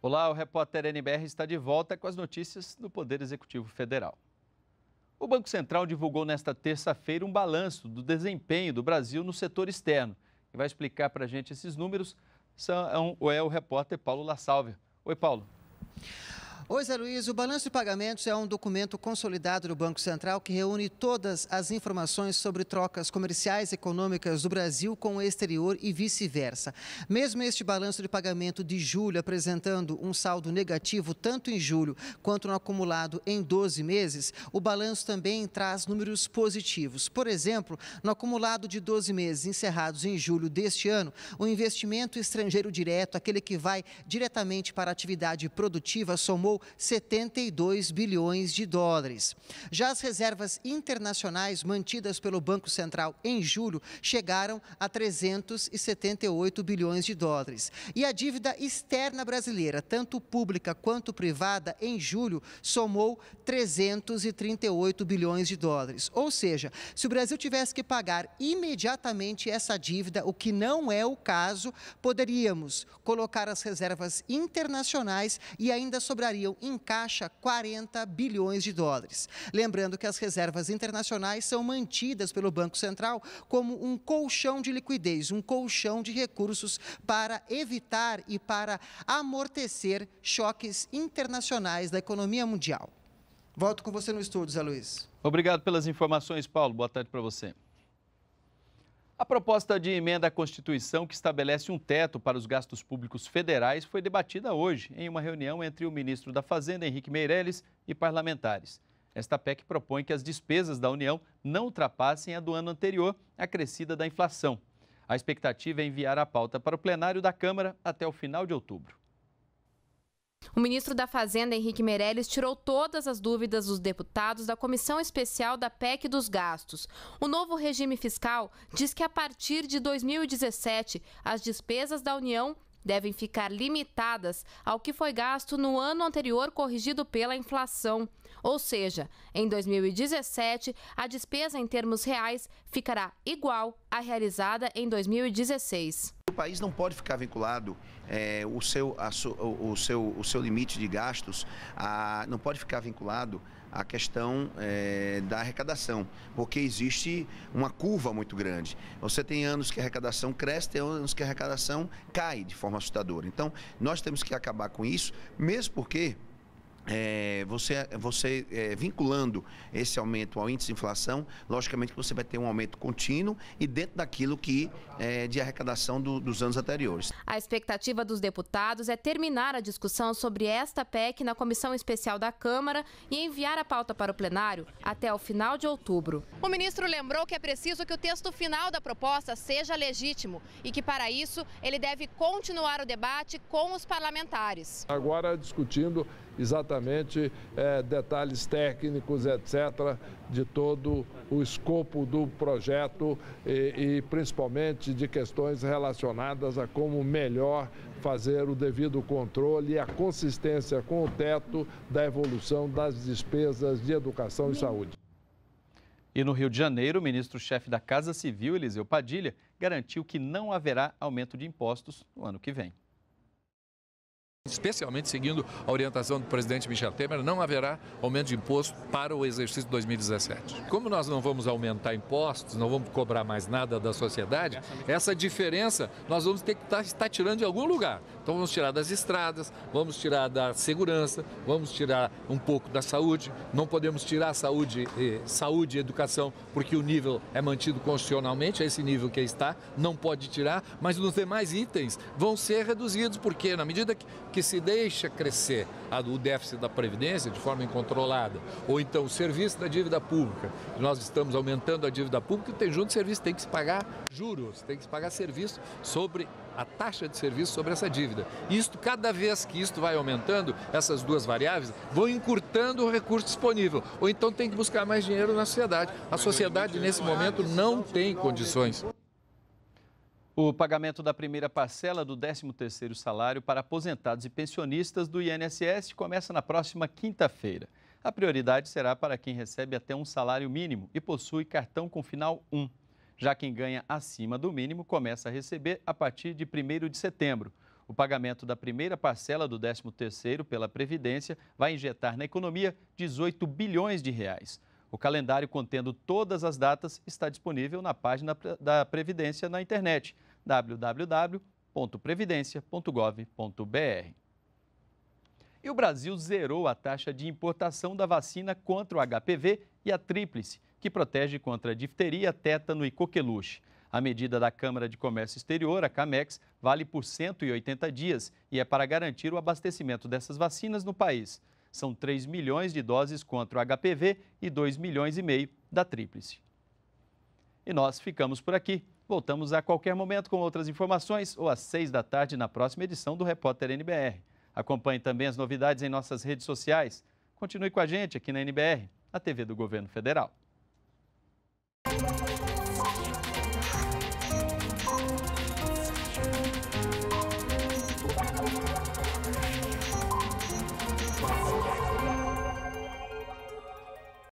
Olá, o repórter NBR está de volta com as notícias do Poder Executivo Federal. O Banco Central divulgou nesta terça-feira um balanço do desempenho do Brasil no setor externo. E vai explicar para a gente esses números são, é o repórter Paulo La Salve. Oi, Paulo. Oi, Zé Luiz. O balanço de pagamentos é um documento consolidado do Banco Central que reúne todas as informações sobre trocas comerciais e econômicas do Brasil com o exterior e vice-versa. Mesmo este balanço de pagamento de julho apresentando um saldo negativo tanto em julho quanto no acumulado em 12 meses, o balanço também traz números positivos. Por exemplo, no acumulado de 12 meses encerrados em julho deste ano, o investimento estrangeiro direto, aquele que vai diretamente para a atividade produtiva, somou 72 bilhões de dólares. Já as reservas internacionais mantidas pelo Banco Central em julho chegaram a 378 bilhões de dólares. E a dívida externa brasileira, tanto pública quanto privada, em julho somou 338 bilhões de dólares. Ou seja, se o Brasil tivesse que pagar imediatamente essa dívida, o que não é o caso, poderíamos colocar as reservas internacionais e ainda sobraria encaixa em caixa 40 bilhões de dólares. Lembrando que as reservas internacionais são mantidas pelo Banco Central como um colchão de liquidez, um colchão de recursos para evitar e para amortecer choques internacionais da economia mundial. Volto com você no estúdio, Zé Luiz. Obrigado pelas informações, Paulo. Boa tarde para você. A proposta de emenda à Constituição que estabelece um teto para os gastos públicos federais foi debatida hoje em uma reunião entre o ministro da Fazenda, Henrique Meirelles, e parlamentares. Esta PEC propõe que as despesas da União não ultrapassem a do ano anterior, acrescida da inflação. A expectativa é enviar a pauta para o plenário da Câmara até o final de outubro. O ministro da Fazenda, Henrique Meirelles, tirou todas as dúvidas dos deputados da comissão especial da PEC dos gastos. O novo regime fiscal diz que a partir de 2017, as despesas da União devem ficar limitadas ao que foi gasto no ano anterior corrigido pela inflação. Ou seja, em 2017, a despesa em termos reais ficará igual à realizada em 2016 país não pode ficar vinculado é, o, seu, a, o, o, seu, o seu limite de gastos, a, não pode ficar vinculado à questão é, da arrecadação, porque existe uma curva muito grande. Você tem anos que a arrecadação cresce, tem anos que a arrecadação cai de forma assustadora. Então, nós temos que acabar com isso, mesmo porque é, você, você é, vinculando esse aumento ao índice de inflação, logicamente você vai ter um aumento contínuo e dentro daquilo que é, de arrecadação do, dos anos anteriores. A expectativa dos deputados é terminar a discussão sobre esta PEC na comissão especial da Câmara e enviar a pauta para o plenário até o final de outubro. O ministro lembrou que é preciso que o texto final da proposta seja legítimo e que, para isso, ele deve continuar o debate com os parlamentares. Agora discutindo exatamente é, detalhes técnicos, etc., de todo o escopo do projeto e, e principalmente de questões relacionadas a como melhor fazer o devido controle e a consistência com o teto da evolução das despesas de educação e saúde. E no Rio de Janeiro, o ministro-chefe da Casa Civil, Eliseu Padilha, garantiu que não haverá aumento de impostos no ano que vem especialmente seguindo a orientação do presidente Michel Temer, não haverá aumento de imposto para o exercício de 2017. Como nós não vamos aumentar impostos, não vamos cobrar mais nada da sociedade, essa diferença nós vamos ter que tá, estar, tirando de algum lugar. Então vamos tirar das estradas, vamos tirar da segurança, vamos tirar um pouco da saúde, não podemos tirar saúde, eh, saúde e educação, porque o nível é mantido constitucionalmente, é esse nível que está, não pode tirar, mas nos demais itens vão ser reduzidos, porque na medida que que se deixa crescer o déficit da Previdência de forma incontrolada, ou então o serviço da dívida pública, nós estamos aumentando a dívida pública, tem junto serviço, tem que se pagar juros, tem que se pagar serviço sobre a taxa de serviço sobre essa dívida. Isto, cada vez que isto vai aumentando, essas duas variáveis vão encurtando o recurso disponível. Ou então tem que buscar mais dinheiro na sociedade. A sociedade, nesse momento, não tem condições. O pagamento da primeira parcela do 13º salário para aposentados e pensionistas do INSS começa na próxima quinta-feira. A prioridade será para quem recebe até um salário mínimo e possui cartão com final 1. Já quem ganha acima do mínimo começa a receber a partir de 1 de setembro. O pagamento da primeira parcela do 13º pela Previdência vai injetar na economia 18 bilhões de reais. O calendário contendo todas as datas está disponível na página da Previdência na internet www.previdencia.gov.br. E o Brasil zerou a taxa de importação da vacina contra o HPV e a tríplice, que protege contra difteria, tétano e coqueluche. A medida da Câmara de Comércio Exterior, a CAMEX, vale por 180 dias e é para garantir o abastecimento dessas vacinas no país. São 3 milhões de doses contra o HPV e 2 milhões e meio da tríplice. E nós ficamos por aqui. Voltamos a qualquer momento com outras informações ou às seis da tarde na próxima edição do Repórter NBR. Acompanhe também as novidades em nossas redes sociais. Continue com a gente aqui na NBR, a TV do Governo Federal.